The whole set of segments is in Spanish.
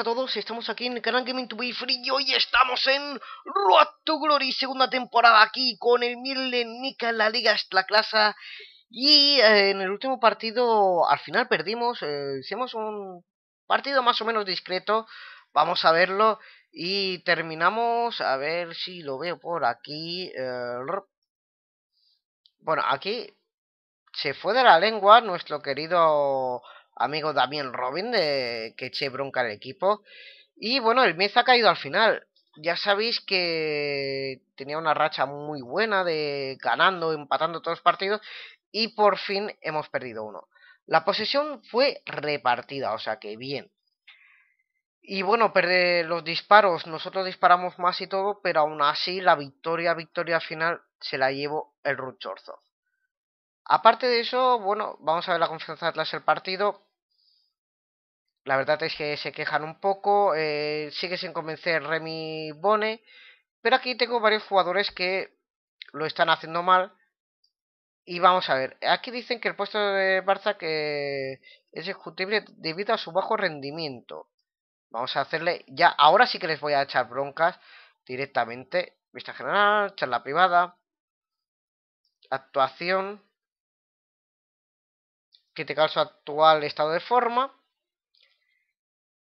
a todos, estamos aquí en el canal Gaming to Be Free y hoy estamos en Road to Glory, segunda temporada aquí con el Milenica en la Liga clase y eh, en el último partido al final perdimos, eh, hicimos un partido más o menos discreto, vamos a verlo y terminamos, a ver si lo veo por aquí, eh, bueno aquí se fue de la lengua nuestro querido amigo Damien Robin, de que eché bronca al equipo. Y bueno, el mes ha caído al final. Ya sabéis que tenía una racha muy buena de ganando, empatando todos los partidos y por fin hemos perdido uno. La posesión fue repartida, o sea que bien. Y bueno, perder los disparos, nosotros disparamos más y todo, pero aún así la victoria, victoria final se la llevó el Ruchorzo. Aparte de eso, bueno, vamos a ver la confianza de el partido. La verdad es que se quejan un poco, eh, sigue sin convencer Remy Bone, pero aquí tengo varios jugadores que lo están haciendo mal. Y vamos a ver, aquí dicen que el puesto de Barça que es discutible debido a su bajo rendimiento. Vamos a hacerle, ya, ahora sí que les voy a echar broncas directamente. Vista general, charla privada, actuación, criticar su actual estado de forma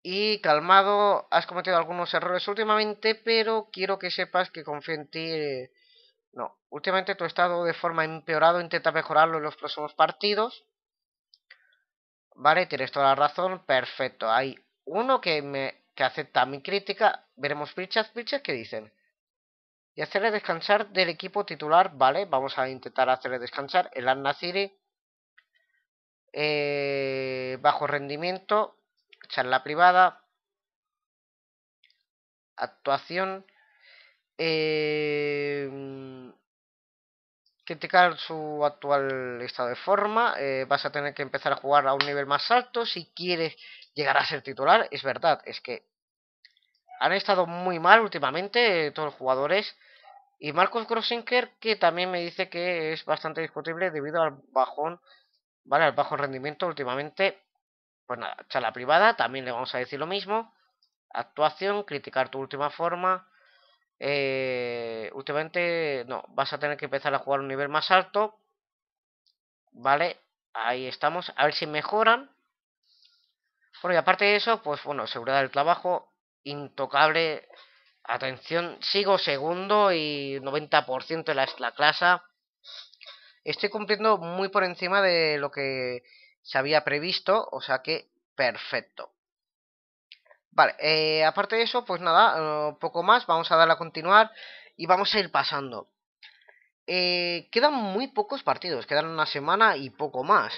y calmado, has cometido algunos errores últimamente, pero quiero que sepas que confío en ti. Eh, no, últimamente tu estado de forma empeorado, intenta mejorarlo en los próximos partidos. Vale, tienes toda la razón, perfecto. Hay uno que me que acepta mi crítica. Veremos pichas, pichas que dicen. Y hacerle descansar del equipo titular, vale, vamos a intentar hacerle descansar. El Anna eh, bajo rendimiento, charla privada, actuación, em, criticar su actual estado de forma, eh, vas a tener que empezar a jugar a un nivel más alto si quieres llegar a ser titular, es verdad, es que han estado muy mal últimamente eh, todos los jugadores y Marcos Kroosinger que también me dice que es bastante discutible debido al bajón, vale, al bajo rendimiento últimamente pues nada, charla privada, también le vamos a decir lo mismo. Actuación, criticar tu última forma. Eh, últimamente, no, vas a tener que empezar a jugar un nivel más alto. Vale, ahí estamos. A ver si mejoran. Bueno, y aparte de eso, pues bueno, seguridad del trabajo, intocable. Atención, sigo segundo y 90% de la clase. Estoy cumpliendo muy por encima de lo que se había previsto, o sea que perfecto. Vale, eh, aparte de eso, pues nada, eh, poco más, vamos a dar a continuar y vamos a ir pasando. Eh, quedan muy pocos partidos, quedan una semana y poco más.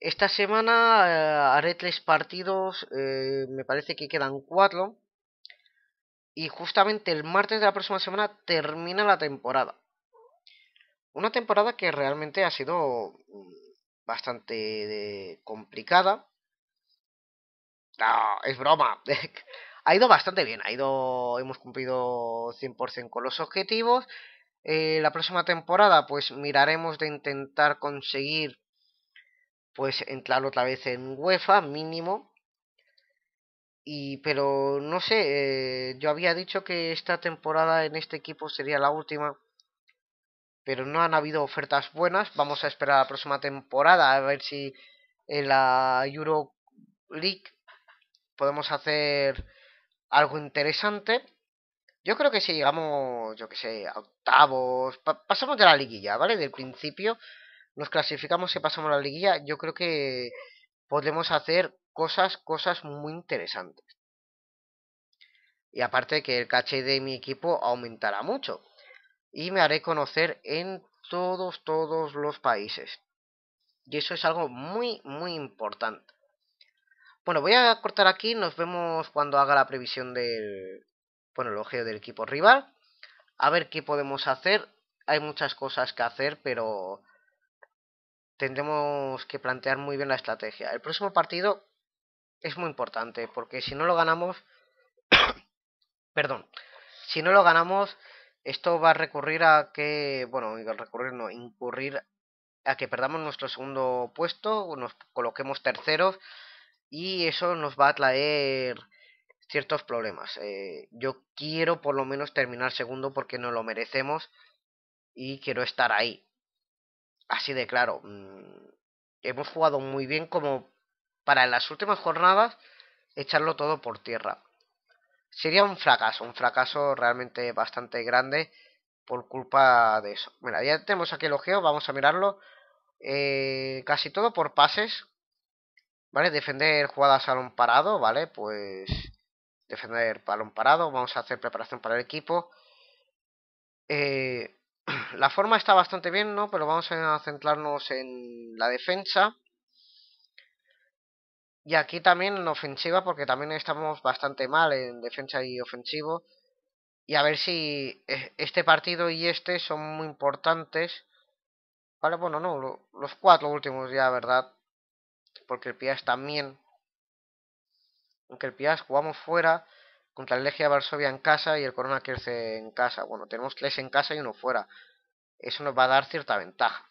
Esta semana haré tres partidos, me parece que quedan cuatro. Y justamente el martes de la próxima semana termina la temporada. Una temporada que realmente ha sido mm, bastante complicada. es broma. ha ido bastante bien. Ha ido, hemos cumplido 100% con los objetivos. Eh, la próxima temporada, pues miraremos de intentar conseguir, pues entrar otra vez en UEFA, mínimo. Y, pero no sé, eh, yo había dicho que esta temporada en este equipo sería la última pero no han habido ofertas buenas. Vamos a esperar a la próxima temporada a ver si en la Euro League podemos hacer algo interesante. Yo creo que si llegamos, yo que sé, a octavos, pasamos de la liguilla, ¿vale? Del principio nos clasificamos y pasamos la liguilla. Yo creo que podemos hacer cosas, cosas muy interesantes. Y aparte que el caché de mi equipo aumentará mucho y me haré conocer en todos, todos los países. Y eso es algo muy, muy importante. Bueno, voy a cortar aquí, nos vemos cuando haga la previsión del, bueno, el ojeo del equipo rival. A ver qué podemos hacer. Hay muchas cosas que hacer, pero tendremos que plantear muy bien la estrategia. El próximo partido es muy importante, porque si no lo ganamos... perdón. Si no lo ganamos, esto va a recurrir a que, bueno, recurrir no, incurrir a que perdamos nuestro segundo puesto, nos coloquemos terceros y eso nos va a traer ciertos problemas. Eh, yo quiero por lo menos terminar segundo porque no lo merecemos y quiero estar ahí. Así de claro. Mm, hemos jugado muy bien como para en las últimas jornadas echarlo todo por tierra sería un fracaso, un fracaso realmente bastante grande por culpa de eso. Mira, ya tenemos aquí el ojeo, vamos a mirarlo. Eh, casi todo por pases, ¿vale? Defender jugadas a balón parado, ¿vale? Pues defender balón parado, vamos a hacer preparación para el equipo. Eh, la forma está bastante bien, ¿no? Pero vamos a centrarnos en la defensa. Y aquí también en ofensiva, porque también estamos bastante mal en defensa y ofensivo. Y a ver si e, este partido y este son muy importantes. Vale, bueno, no, los cuatro últimos ya, ¿verdad? Porque el Pias también. Aunque el Pias jugamos fuera, contra el Legia Varsovia en casa y el Corona Kierce en casa. Bueno, tenemos tres en casa y uno fuera. Eso nos va a dar cierta ventaja.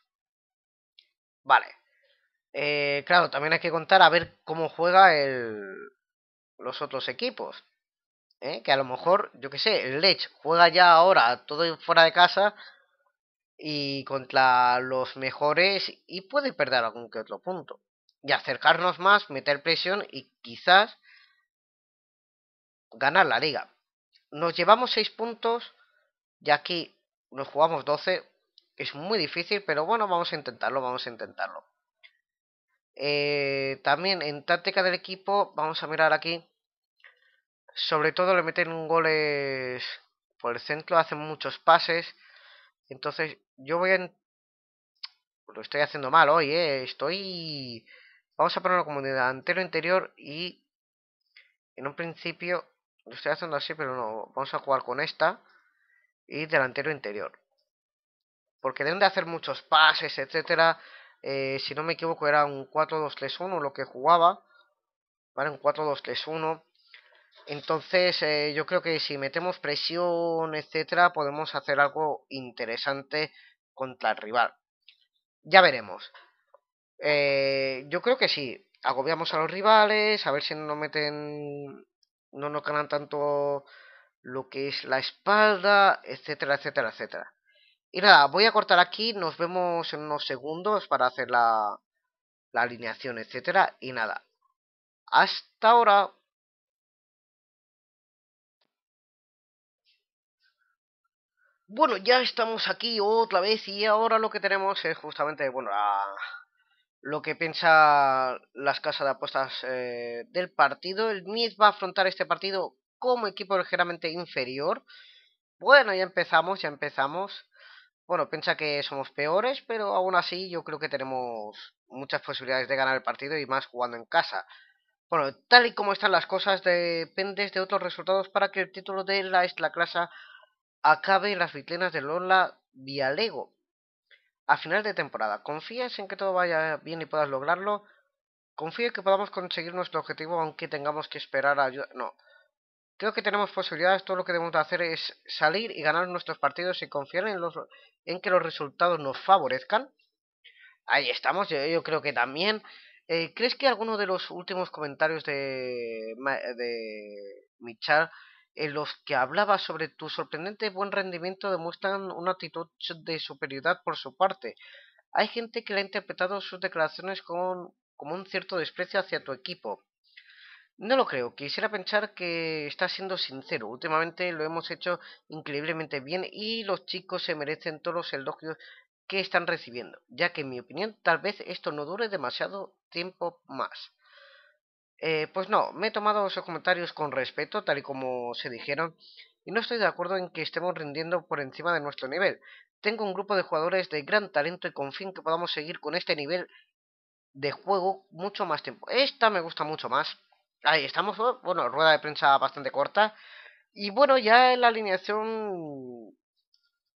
Vale. Eh, claro, también hay que contar a ver cómo juega el, los otros equipos. ¿eh? Que a lo mejor, yo que sé, el Lech juega ya ahora todo fuera de casa y contra los mejores y puede perder algún que otro punto. Y acercarnos más, meter presión y quizás ganar la liga. Nos llevamos 6 puntos y aquí nos jugamos 12. Es muy difícil, pero bueno, vamos a intentarlo, vamos a intentarlo. Eh, también en táctica del equipo, vamos a mirar aquí. Sobre todo le meten goles por el centro, hacen muchos pases. Entonces, yo voy Lo estoy haciendo mal hoy, eh, Estoy. Vamos a ponerlo como delantero interior y. En un principio. Lo estoy haciendo así, pero no. Vamos a jugar con esta. Y delantero interior. Porque deben de hacer muchos pases, etcétera. Eh, si no me equivoco era un 4-2-3-1 lo que jugaba, ¿vale? Un 4-2-3-1. Entonces eh, yo creo que si metemos presión, etcétera, podemos hacer algo interesante contra el rival. Ya veremos. Eh, yo creo que sí. Agobiamos a los rivales, a ver si no meten, no nos ganan tanto lo que es la espalda, etcétera, etcétera, etcétera. Y nada, voy a cortar aquí, nos vemos en unos segundos para hacer la, la alineación, etcétera, y nada. Hasta ahora. Bueno, ya estamos aquí otra vez y ahora lo que tenemos es justamente, bueno, lo que piensa las casas de apuestas eh, del partido. El MIT va a afrontar este partido como equipo ligeramente inferior. Bueno, ya empezamos, ya empezamos. Bueno, piensa que somos peores, pero aún así yo creo que tenemos muchas posibilidades de ganar el partido y más jugando en casa. Bueno, tal y como están las cosas, dependes de otros resultados para que el título de la clase acabe en las vitrinas de Lola Vialego. A final de temporada, ¿confías en que todo vaya bien y puedas lograrlo? Confío en que podamos conseguir nuestro objetivo aunque tengamos que esperar a... No, Creo que tenemos posibilidades, todo lo que debemos hacer es salir y ganar nuestros partidos y confiar en, los, en que los resultados nos favorezcan. Ahí estamos, yo, creo que también. Eh, ¿Crees que alguno de los últimos comentarios de, de Michal en los que hablaba sobre tu sorprendente buen rendimiento demuestran una actitud de superioridad por su parte? Hay gente que le ha interpretado sus declaraciones con, como un cierto desprecio hacia tu equipo. No lo creo, quisiera pensar que está siendo sincero. Últimamente lo hemos hecho increíblemente bien y los chicos se merecen todos los elogios que están recibiendo, ya que en mi opinión tal vez esto no dure demasiado tiempo más. Eh, pues no, me he tomado esos comentarios con respeto, tal y como se dijeron, y no estoy de acuerdo en que estemos rindiendo por encima de nuestro nivel. Tengo un grupo de jugadores de gran talento y confío en que podamos seguir con este nivel de juego mucho más tiempo. Esta me gusta mucho más. Ahí estamos, bueno, rueda de prensa bastante corta. Y bueno, ya en la alineación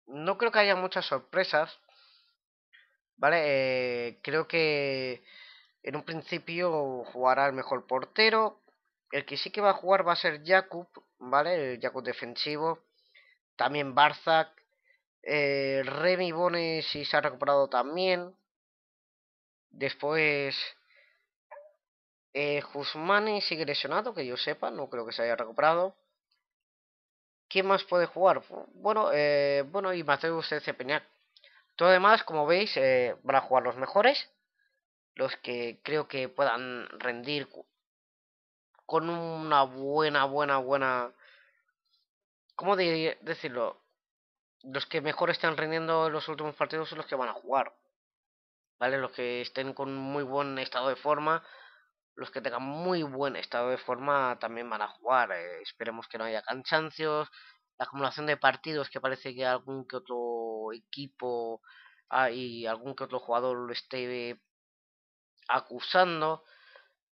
no creo que haya muchas sorpresas. ¿Vale? Eh, creo que en un principio jugará el mejor portero. El que sí que va a jugar va a ser Jakub, ¿vale? El Jakub defensivo. También Barzak. Eh, Remy Bones si se ha recuperado también. Después eh, Guzmán sigue lesionado, que yo sepa, no creo que se haya recuperado. ¿Quién más puede jugar? Bueno, eh, bueno y Mateus Peñal Todo demás, como veis, eh, van a jugar los mejores, los que creo que puedan rendir con una buena, buena, buena... ¿Cómo decirlo? Los que mejor están rindiendo en los últimos partidos son los que van a jugar. ¿Vale? Los que estén con muy buen estado de forma, los que tengan muy buen estado de forma también van a jugar. Eh, esperemos que no haya canchancios. La acumulación de partidos que parece que algún que otro equipo ah, y algún que otro jugador lo esté acusando.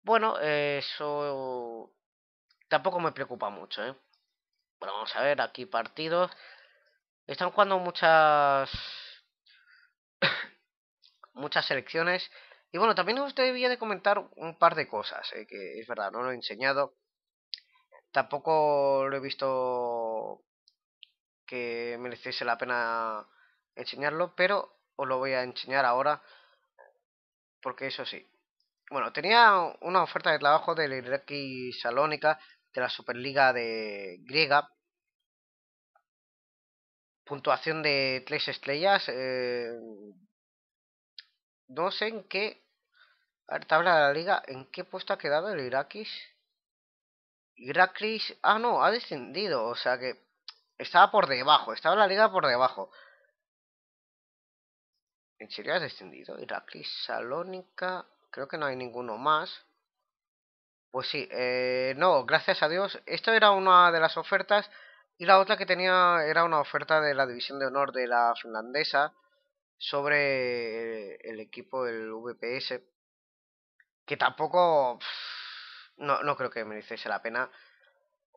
Bueno, eso tampoco me preocupa mucho. Eh. Bueno, vamos a ver, aquí partidos. Están jugando muchas... muchas selecciones y bueno, también os debía de comentar un par de cosas, eh, que es verdad, no lo he enseñado. Tampoco lo he visto que mereciese la pena enseñarlo, pero os lo voy a enseñar ahora, porque eso sí. Bueno, tenía una oferta de trabajo de Iraqi Salónica de la Superliga de Griega. Puntuación de tres estrellas, eh, no sé en qué tabla de la liga, ¿en qué puesto ha quedado el Irakis? Irakis, ah no, ha descendido, o sea que estaba por debajo, estaba la liga por debajo. ¿En serio ha descendido? Irakis, Salónica, creo que no hay ninguno más. Pues sí, eh, no, gracias a Dios. Esto era una de las ofertas y la otra que tenía era una oferta de la División de Honor de la finlandesa sobre el, equipo del VPS, que tampoco no, no, creo que mereciese la pena.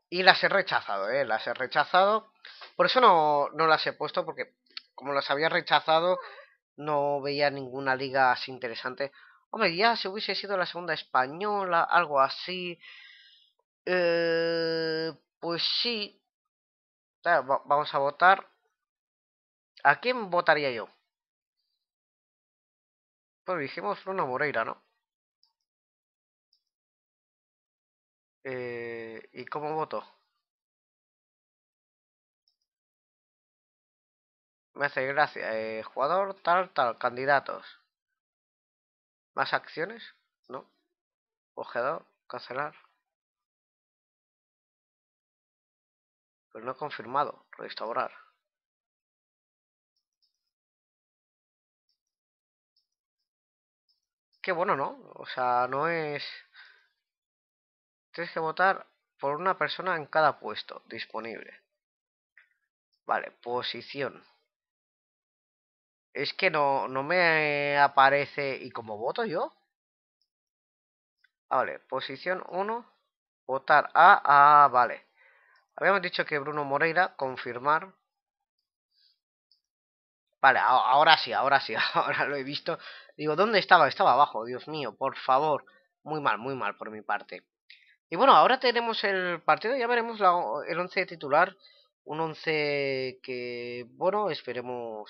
Y las he rechazado, ¿eh? Las he rechazado. Por eso no, no las he puesto, porque como las había rechazado, no veía ninguna liga así interesante. Hombre, ya si hubiese sido la segunda española, algo así. Eh, pues sí. vamos a votar. ¿A quién votaría yo? dijimos una Moreira, ¿no? Eh, ¿Y cómo voto? Me hace gracia. Eh, jugador, tal, tal, candidatos. ¿Más acciones? ¿No? Ojeador, cancelar. Pero no confirmado, restaurar. Qué bueno, ¿no? O sea, no es... Tienes que votar por una persona en cada puesto disponible. Vale, posición. Es que no, no me aparece... ¿Y cómo voto yo? Ah, vale, posición 1. Votar a... Ah, vale. Habíamos dicho que Bruno Moreira, confirmar. Vale, ahora sí, ahora sí, ahora lo he visto. Digo, ¿dónde estaba? Estaba abajo, Dios mío, por favor. Muy mal, muy mal por mi parte. Y bueno, ahora tenemos el partido, ya veremos el 11 titular. Un 11 que, bueno, esperemos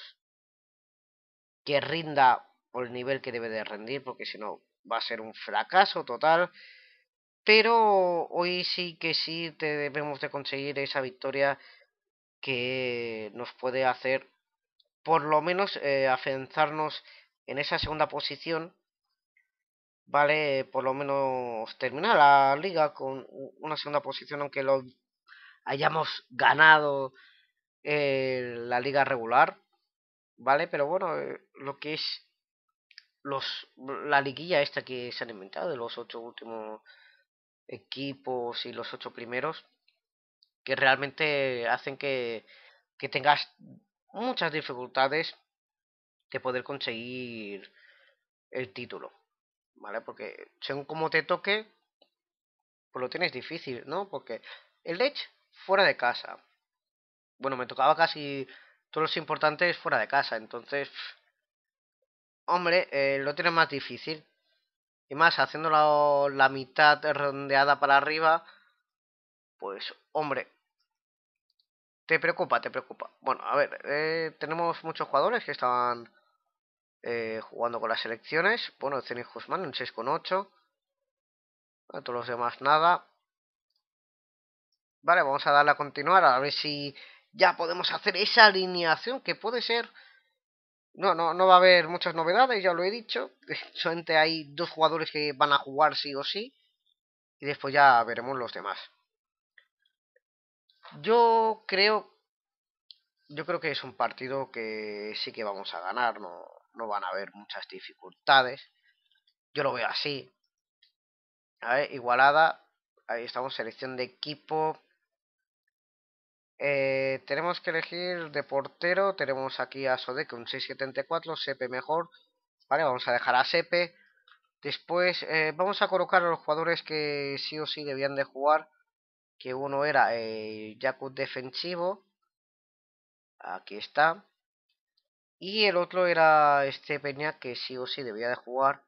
que rinda por el nivel que debe de rendir, porque si no va a ser un fracaso total. Pero hoy sí que sí debemos de conseguir esa victoria que nos puede hacer por lo menos eh, afianzarnos en esa segunda posición, ¿vale? Eh, por lo menos terminar la liga con una segunda posición, aunque lo hayamos ganado eh, la liga regular, ¿vale? Pero bueno, lo que es los la liguilla esta que se han inventado de los ocho últimos equipos y los ocho primeros, que realmente hacen que, que tengas muchas dificultades de poder conseguir el título, ¿vale? Porque según como te toque, pues lo tienes difícil, ¿no? Porque el lech fuera de casa. Bueno, me tocaba casi todos los importantes fuera de casa, entonces, hombre, eh, lo tienes más difícil. Y más, haciendo la, la mitad rondeada para arriba, pues, hombre, te preocupa, te preocupa. Bueno, a ver, eh, tenemos muchos jugadores que estaban eh, jugando con las selecciones. Bueno, Ceni, Guzmán en 6,8. A todos los demás nada. Vale, vamos a darle a continuar a ver si ya podemos hacer esa alineación que puede ser... No, no, no va a haber muchas novedades, ya lo he dicho. Solamente hay dos jugadores que van a jugar sí o sí. Y después ya veremos los demás. Yo creo, yo creo que es un partido que sí que vamos a ganar, no, no van a haber muchas dificultades. Yo lo veo así. A ver, igualada, ahí estamos, selección de equipo. Eh, tenemos que elegir de portero, tenemos aquí a que un 674, Sepe mejor. Vale, vamos a dejar a Sepe. Después eh, vamos a colocar a los jugadores que sí o sí debían de jugar que uno era el eh, defensivo, aquí está, y el otro era este Peña que sí o sí debía de jugar,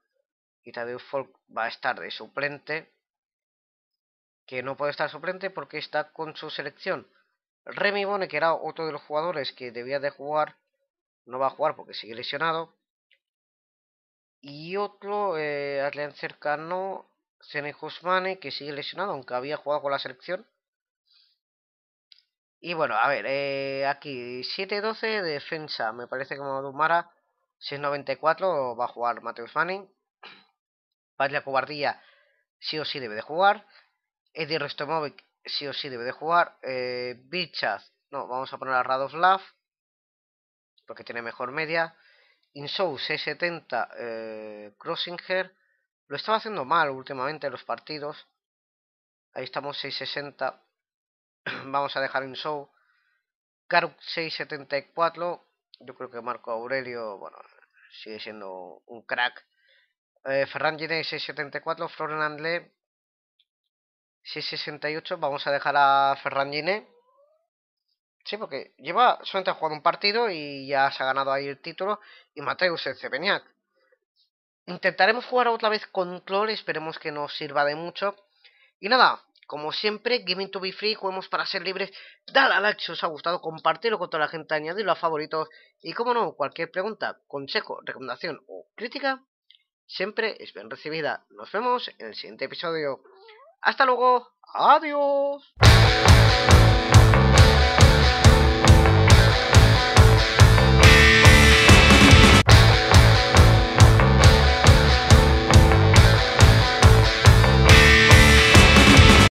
y también Folk va a estar de suplente, que no puede estar suplente porque está con su selección. Remy Bone, que era otro de los jugadores que debía de jugar, no va a jugar porque sigue lesionado. Y otro eh, cercano Sene eh, que sigue lesionado, aunque había jugado con la selección. Y bueno, a ver, eh, aquí 7-12 defensa. Me parece que Dumara 6-94 va a jugar Mateus Manning. Patria Cobardía sí o sí debe de jugar. Edir Restomovic sí o sí debe de jugar. Eh, Bichaz, no, vamos a poner a Radoslav porque tiene mejor media. Insou 6-70, Crossinger. Lo estaba haciendo mal últimamente los partidos. Ahí estamos 660. Vamos a dejar un show. Garuk 674. Yo creo que Marco Aurelio, bueno, sigue siendo un crack. Eh, Ferran Gine 674. Florian Andle 668. Vamos a dejar a Ferran Gine. Sí, porque lleva solamente ha jugado un partido y ya se ha ganado ahí el título. Y Mateus Cebeniak Intentaremos jugar otra vez con Troll, esperemos que nos sirva de mucho. Y nada, como siempre, Gaming to be free, juguemos para ser libres. Dale a like si os ha gustado, compartirlo con toda la gente, añadirlo a favoritos. Y como no, cualquier pregunta, consejo, recomendación o crítica, siempre es bien recibida. Nos vemos en el siguiente episodio. Hasta luego, adiós.